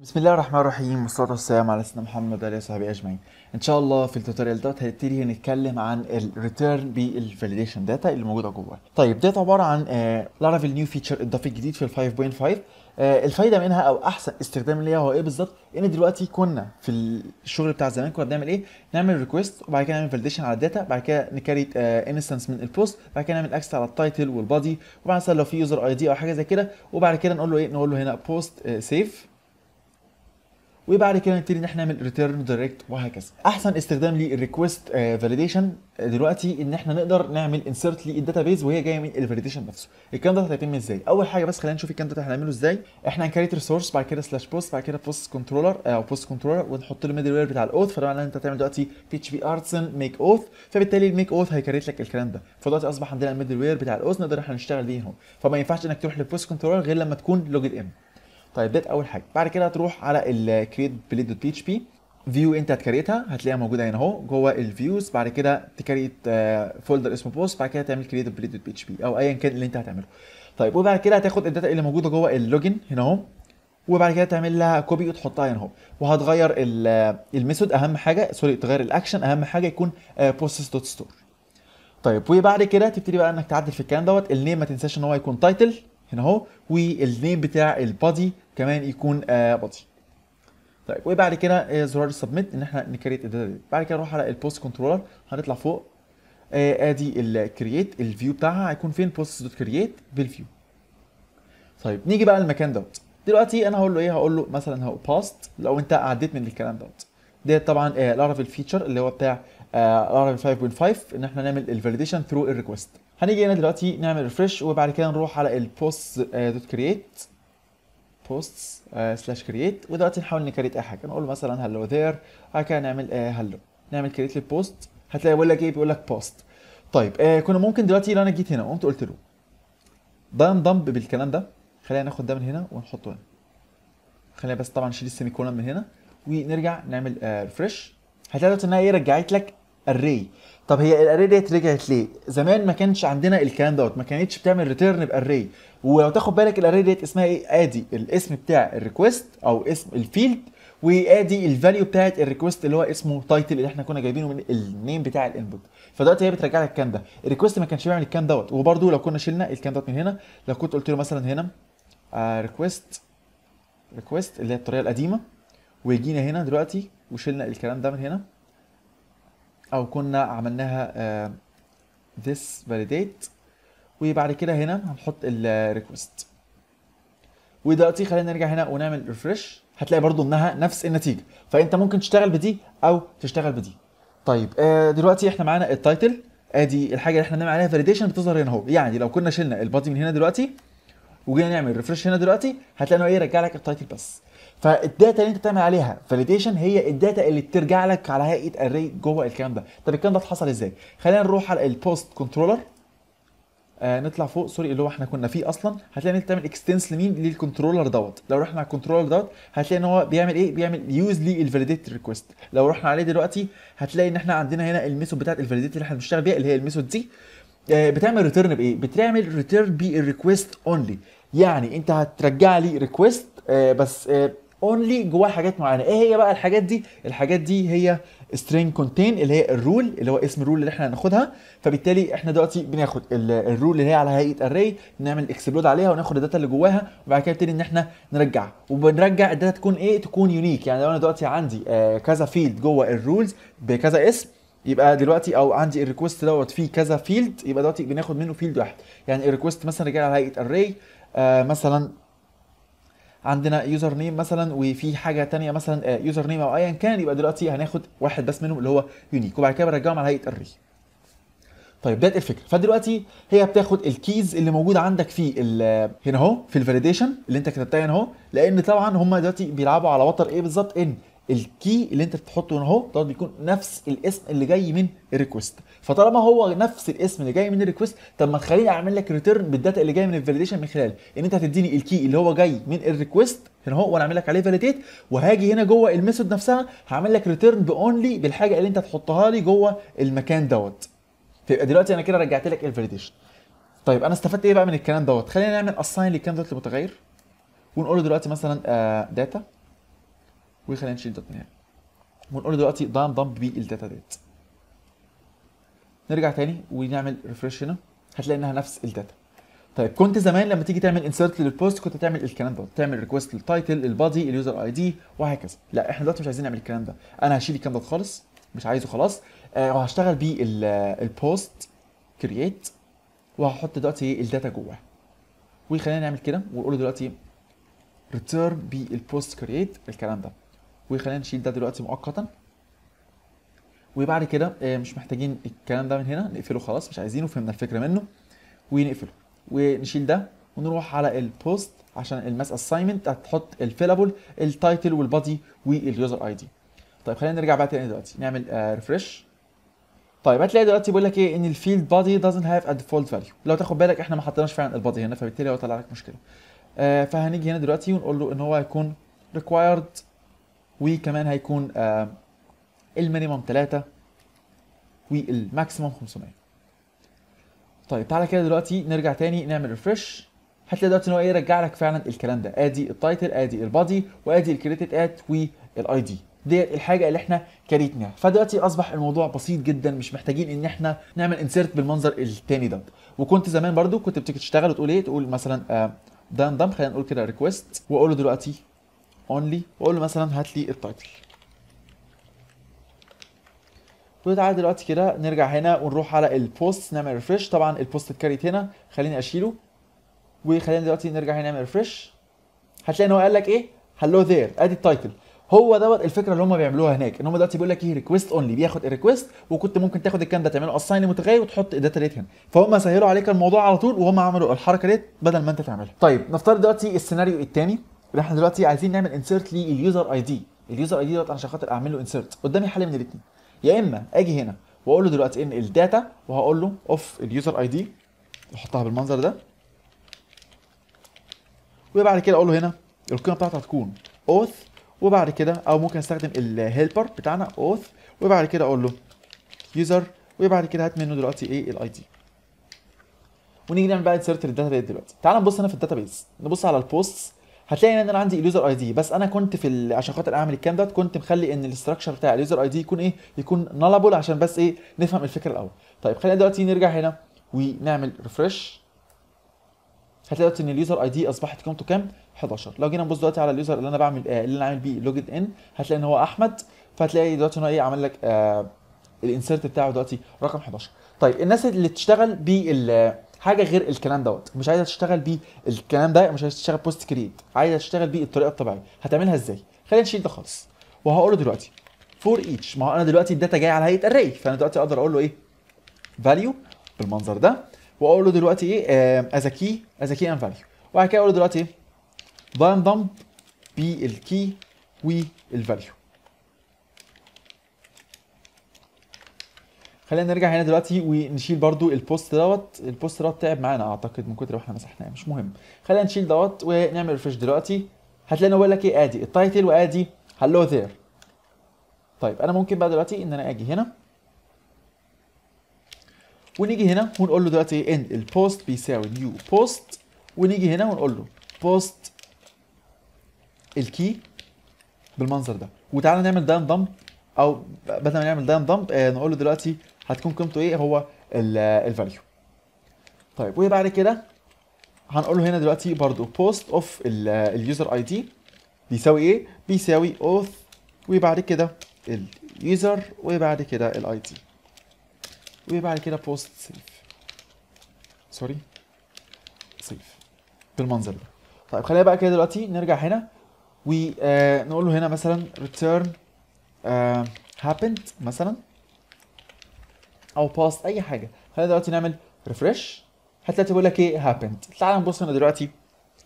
بسم الله الرحمن الرحيم والصلاه والسلام على سيدنا محمد وعلى صحبه اجمعين ان شاء الله في التوتوريال دوت هنبتدي نتكلم عن الريتيرن بالفاليديشن داتا اللي موجوده جوه طيب ديت عباره عن لارافيل نيو فيتشر إضافة جديد في ال 5.5 آه، الفايده منها او احسن استخدام ليها هو ايه بالظبط ان دلوقتي كنا في الشغل بتاع زمان كنا بنعمل ايه نعمل ريكويست وبعد كده نعمل فاليديشن على الداتا بعد كده نكري انستنس آه، من البوست بعد كده نعمل اكسس على التايتل والبادي وبعد كده لو في يوزر اي دي او حاجه زي كده وبعد كده نقول له ايه نقول له هنا بوست سيف آه، وبعد كده نبتدي ان احنا نعمل ريتيرن دايركت وهكذا احسن استخدام للريكوست فاليديشن آه، آه، دلوقتي ان احنا نقدر نعمل انسرت للداتابيز وهي جايه من الفاليديشن نفسه الكلام ده هيتم ازاي اول حاجه بس خلينا نشوف الكلام ده هنعمله ازاي احنا هنكريت ريسورس بعد كده سلاش بوست بعد كده بوست كنترولر آه، او بوست كنترولر ونحط له ميدل وير بتاع الاوث فده معناه انت هتعمل دلوقتي بي اتش بي ارتسن ميك اوث فبالتالي الميك اوث هيكريت لك الكلام ده فدلوقتي اصبح عندنا الميدل وير بتاع الاوث نقدر احنا نشتغل بيه هون فما ينفعش انك تروح للبوست كنترولر غير لما تكون لوجد ان طيب ديت اول حاجه بعد كده هتروح على الكريت بليد دوت بي اتش بي فيو انت هتكريتها هتلاقيها موجوده هنا اهو جوه الفيوز بعد كده تكريت فولدر آه، اسمه بوست بعد كده تعمل كريت بليد دوت بي اتش بي او ايا كان اللي انت هتعمله طيب وبعد كده هتاخد الداتا اللي موجوده جوه اللوجن هنا اهو وبعد كده تعمل لها كوبي وتحطها هنا اهو وهتغير الميثود آه، اهم حاجه سوري تغير الاكشن اهم حاجه يكون بروسيس دوت ستور طيب وبعد كده تبتدي بقى انك تعدل في الكلام دوت النيم ما تنساش ان هو يكون تايتل هنا اهو والنيم بتاع البادي كمان يكون بادي آه، طيب وبعد كده آه، زرار السبميت ان احنا نكريت الداتا دي بعد كده نروح على البوست كنترولر هنطلع فوق آه، ادي الكرييت الفيو بتاعها هيكون فين بوست دوت كرييت بالفيو طيب نيجي بقى المكان دوت دلوقتي انا هقول له ايه هقول له مثلا هو باست لو انت عديت من الكلام دوت ده طبعا لارافيل فيتشر اللي هو بتاع لارافيل 5.5 ان احنا نعمل الفاليديشن ثرو الريكوست هنيجي هنا دلوقتي نعمل ريفرش وبعد كده نروح على البوست دوت كرييت بوست سلاش كرييت ودلوقتي نحاول نكريت اي حاجه نقول مثلا هلو ذير وبعد كده نعمل هلو آه، نعمل كرييت للبوست هتلاقي بيقول لك ايه بيقول لك بوست طيب آه كنا ممكن دلوقتي لو انا جيت هنا وقمت قلت له ده ضمب بالكلام ده خلينا ناخد ده من هنا ونحطه هنا خلينا بس طبعا نشيل السيمي كولن من هنا ونرجع نعمل آه ريفرش هتلاقي دلوقتي انها ايه رجعت لك اري طب هي الاري ديت رجعت ليه زمان ما كانش عندنا الكلام دوت ما كانتش بتعمل ريتيرن باري ولو تاخد بالك الاري ديت اسمها ايه ادي الاسم بتاع الريكوست او اسم الفيلد وادي الفاليو بتاعت الريكوست اللي هو اسمه تايتل اللي احنا كنا جايبينه من النيم بتاع الانبوت فدلوقتي هي بترجع لك الكلام ده الريكوست ما كانش بيعمل الكلام دوت وبرده لو كنا شلنا الكلام دوت من هنا لو كنت قلت له مثلا هنا ريكوست آه، ريكوست اللي هي الطريقه القديمه ويجينا هنا دلوقتي وشلنا الكلام ده من هنا او كنا عملناها آه، this validate وبعد كده هنا هنحط request ودلوقتي خلينا نرجع هنا ونعمل ريفرش هتلاقي برضو انها نفس النتيجه فانت ممكن تشتغل بدي او تشتغل بدي طيب آه، دلوقتي احنا معانا التايتل ادي آه، الحاجه اللي احنا بنعمل عليها فاليديشن بتظهر هنا اهو يعني لو كنا شلنا البادي من هنا دلوقتي وجينا نعمل ريفرش هنا دلوقتي هتلاقي انه ايه رجع لك التايتل بس فالداتا اللي انت بتعمل عليها فاليديشن هي الداتا اللي بترجع لك على هيئه اري جوه الكلام ده طب الكلام ده حصل ازاي خلينا نروح على البوست كنترولر آه نطلع فوق سوري اللي هو احنا كنا فيه اصلا هتلاقي ان انت بتعمل اكستنس لمين للكنترولر دوت لو رحنا على الكنترولر دوت هتلاقي ان هو بيعمل ايه بيعمل يوز لي الفاليديت ريكويست لو رحنا عليه دلوقتي هتلاقي ان احنا عندنا هنا الميثود بتاعت الفاليديت اللي احنا بنشتغل بيها اللي هي الميثود دي آه بتعمل ريتيرن بايه بتعمل ريتيرن بالريكويست اونلي يعني انت هترجع لي ريكويست آه، بس اونلي آه، جواه حاجات معينه ايه هي بقى الحاجات دي الحاجات دي هي string contain اللي هي الرول اللي هو اسم الرول اللي احنا هناخدها فبالتالي احنا دلوقتي بناخد الرول اللي هي على هيئه array نعمل اكسبلود عليها وناخد الداتا اللي جواها وبعد كده نبتدي ان احنا نرجعها وبنرجع الداتا تكون ايه تكون يونيك يعني لو انا دلوقتي عندي آه، كذا فيلد جوه الرولز بكذا اسم يبقى دلوقتي او عندي الريكوست دوت فيه كذا فيلد يبقى دلوقتي بناخد منه فيلد واحد يعني الريكوست مثلا رجع على هيئه اري آه مثلا عندنا يوزر نيم مثلا وفي حاجه ثانيه مثلا يوزر آه، نيم او ايا كان يبقى دلوقتي هناخد واحد بس منهم اللي هو يونيك وبعد كده بنرجعهم على هيئه اري طيب ده الفكره فدلوقتي هي بتاخد الكيز اللي موجوده عندك في هنا اهو في الفاليديشن اللي انت كتبتها هنا اهو لان طبعا هم دلوقتي بيلعبوا على وتر ايه بالظبط ان الكي اللي انت بتحطه هنا اهو دوت بيكون نفس الاسم اللي جاي من الريكوست فطالما هو نفس الاسم اللي جاي من الريكوست طب ما تخليني اعمل لك ريتيرن بالداتا اللي جاي من الفاليديشن من خلال ان انت هتديني الكي اللي هو جاي من الريكوست هنا اهو وانا اعمل لك عليه فاليديت وهاجي هنا جوه الميثود نفسها هعمل لك ريتيرن باونلي بالحاجه اللي انت تحطها لي جوه المكان دوت فيبقى دلوقتي انا كده رجعت لك الفاليديشن طيب انا استفدت ايه بقى من الكلام دوت خلينا نعمل اساين للكلام دوت المتغير ونقول له دلوقتي مثلا داتا آه، uh, وخلينا نشيل دوت نهائي ونقول دلوقتي ده انضم بيه ديت نرجع تاني ونعمل ريفرش هنا هتلاقي انها نفس الداتا طيب كنت زمان لما تيجي تعمل انسيرت للبوست كنت تعمل الكلام ده تعمل ريكوست للتايتل البادي اليوزر اي دي وهكذا لا احنا دلوقتي مش عايزين نعمل الكلام ده انا هشيل الكلام ده خالص مش عايزه خلاص آه وهشتغل بيه البوست كرييت وهحط دلوقتي إيه؟ الداتا جواه وخلينا نعمل كده ونقول دلوقتي ريتيرن بالبوست كرييت الكلام ده وخلينا نشيل ده دلوقتي مؤقتا وبعد كده آه، مش محتاجين الكلام ده من هنا نقفله خلاص مش عايزينه فهمنا الفكره منه ونقفله ونشيل ده ونروح على البوست عشان الماس اساينمنت هتحط الفيلابل التايتل والبادي واليوزر اي دي طيب خلينا نرجع بقى تاني دلوقتي نعمل ريفرش آه، طيب هتلاقي دلوقتي بيقول لك ايه ان الفيلد بادي دازنت هاف ا ديفولت فاليو لو تاخد بالك احنا ما حطيناش فعلا البادي هنا فبالتالي هو طلع لك مشكله آه، فهنيجي هنا دلوقتي ونقول له ان هو هيكون ريكوايرد وكمان هيكون المينيموم 3 والماكسيموم 500 طيب تعالى كده دلوقتي نرجع تاني نعمل ريفرش هتلاقي دلوقتي ان هو ايه رجع لك فعلا الكلام ده ادي التايتل ادي البادي وادي الكريتد ات والاي دي ديت الحاجه اللي احنا كريتناها فدلوقتي اصبح الموضوع بسيط جدا مش محتاجين ان احنا نعمل انسيرت بالمنظر التاني ده وكنت زمان برضو كنت بتيجي تشتغل وتقول ايه تقول مثلا آه دان دم خلينا نقول كده ريكويست واقول له دلوقتي اونلي واقول له مثلا هات لي التايتل وتعالى دلوقتي كده نرجع هنا ونروح على البوست نعمل ريفرش طبعا البوست اتكريت هنا خليني اشيله وخلينا دلوقتي نرجع هنا نعمل ريفرش هتلاقي ان هو قال لك ايه هلو ذير ادي التايتل هو دوت الفكره اللي هم بيعملوها هناك ان هم دلوقتي بيقول لك ايه ريكويست اونلي بياخد الريكويست وكنت ممكن تاخد الكلام ده تعمله اساين متغير وتحط الداتا ريت هنا فهم سهلوا عليك الموضوع على طول وهم عملوا الحركه ديت بدل ما انت تعملها طيب نفترض دلوقتي السيناريو الثاني احنا دلوقتي عايزين نعمل انسيرت لليوزر اي دي اليوزر اي دي دوت عشان خاطر اعمل له انسيرت قدامي حل من الاثنين يا اما اجي هنا واقول له دلوقتي ان الداتا وهقول له اوف اليوزر اي دي واحطها بالمنظر ده وبعد كده اقول له هنا القيمه بتاعتها هتكون اوث وبعد كده او ممكن استخدم الهيلبر بتاعنا اوث وبعد كده اقول له يوزر وبعد كده هات منه دلوقتي ايه الاي دي ونيجي نعمل بقى انسيرت للداتا بيز دلوقتي تعال نبص هنا في الداتا بيز نبص على البوستس هتلاقي ان انا عندي اليوزر اي دي بس انا كنت في عشان خاطر اعمل الكلام دوت كنت مخلي ان الاستراكشر بتاع اليوزر اي دي يكون ايه يكون نالابل عشان بس ايه نفهم الفكره الاول طيب خلينا دلوقتي نرجع هنا ونعمل ريفرش هتلاقي دلوقتي ان اليوزر اي دي اصبحت قيمته كام 11 لو جينا نبص دلوقتي على اليوزر اللي انا بعمل آه اللي انا عامل بيه لوجد ان هتلاقي ان هو احمد فهتلاقي دلوقتي ان هو ايه عمل لك آه الانسيرت بتاعه دلوقتي رقم 11 طيب الناس اللي بتشتغل بال حاجه غير الكلام دوت مش عايزه تشتغل بيه الكلام ده مش عايزه تشتغل بوست كريت عايزه تشتغل بيه الطريقه الطبيعيه هتعملها ازاي خلينا نشيل ده خالص وهقوله دلوقتي فور ايتش ما هو انا دلوقتي الداتا جايه على هيئه اري فانا دلوقتي اقدر اقول له ايه فاليو بالمنظر ده واقول له دلوقتي ايه از كي از كي ان فاليو وبعد كده اقول له دلوقتي ايه دايم بالكي والفاليو خلينا نرجع هنا دلوقتي ونشيل برضو البوست دوت البوست دوت تعب معانا اعتقد من كتر ما احنا مسحناه مش مهم خلينا نشيل دوت ونعمل ريفرش دلوقتي هتلاقينا بقول لك ايه ادي التايتل وادي هلو ذير طيب انا ممكن بقى دلوقتي ان انا اجي هنا ونيجي هنا ونقول له دلوقتي ان البوست بيساوي نيو بوست ونيجي هنا ونقول له بوست الكي بالمنظر ده وتعالى نعمل داون دمب او بدل ما نعمل داون آه، دمب نقول له دلوقتي هتكون قيمته ايه هو الفاليو طيب وبعد كده هنقول له هنا دلوقتي برضو بوست اوف اليوزر اي دي بيساوي ايه بيساوي اوث وبعد كده اليوزر وبعد كده الاي دي وبعد كده بوست سيف سوري سيف بالمنظر ده طيب خلينا بقى كده دلوقتي نرجع هنا ونقول له هنا مثلا return آه، happened مثلا او باست اي حاجه خلينا دلوقتي نعمل ريفرش هتلاقي بيقول لك ايه هابند تعال نبص هنا دلوقتي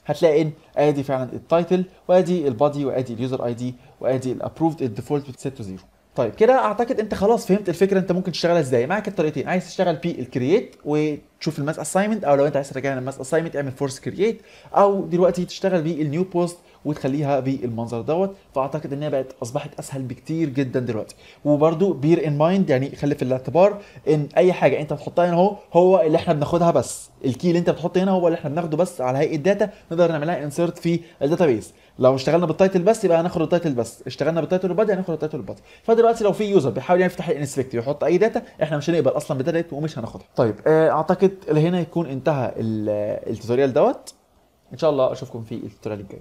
هتلاقي ان ادي فعلا التايتل وادي البادي وادي اليوزر اي دي وادي الابروفد الديفولت بتسيت تو زيرو طيب كده اعتقد انت خلاص فهمت الفكره انت ممكن تشتغلها ازاي معاك الطريقتين عايز تشتغل بالكرييت وتشوف الماس اساينمنت او لو انت عايز ترجع للماس اساينمنت اعمل فورس كرييت او دلوقتي تشتغل بالنيو بوست وتخليها بالمنظر دوت فاعتقد انها بقت اصبحت اسهل بكتير جدا دلوقتي وبرده بير ان مايند يعني خلي في الاعتبار ان اي حاجه انت بتحطها هنا اهو هو اللي احنا بناخدها بس الكي اللي انت بتحطه هنا هو اللي احنا بناخده بس على هيئه داتا نقدر نعملها انسيرت في الداتابيز لو اشتغلنا بالتايتل بس يبقى هناخد التايتل بس اشتغلنا بالتايتل البادي هناخد التايتل البادي فدلوقتي لو في يوزر بيحاول يفتح الانسبكت ويحط اي داتا احنا مش هنقبل اصلا بداتا ومش هناخدها طيب آه، اعتقد هنا يكون انتهى التوتوريال دوت ان شاء الله اشوفكم في التوتوريال الجاي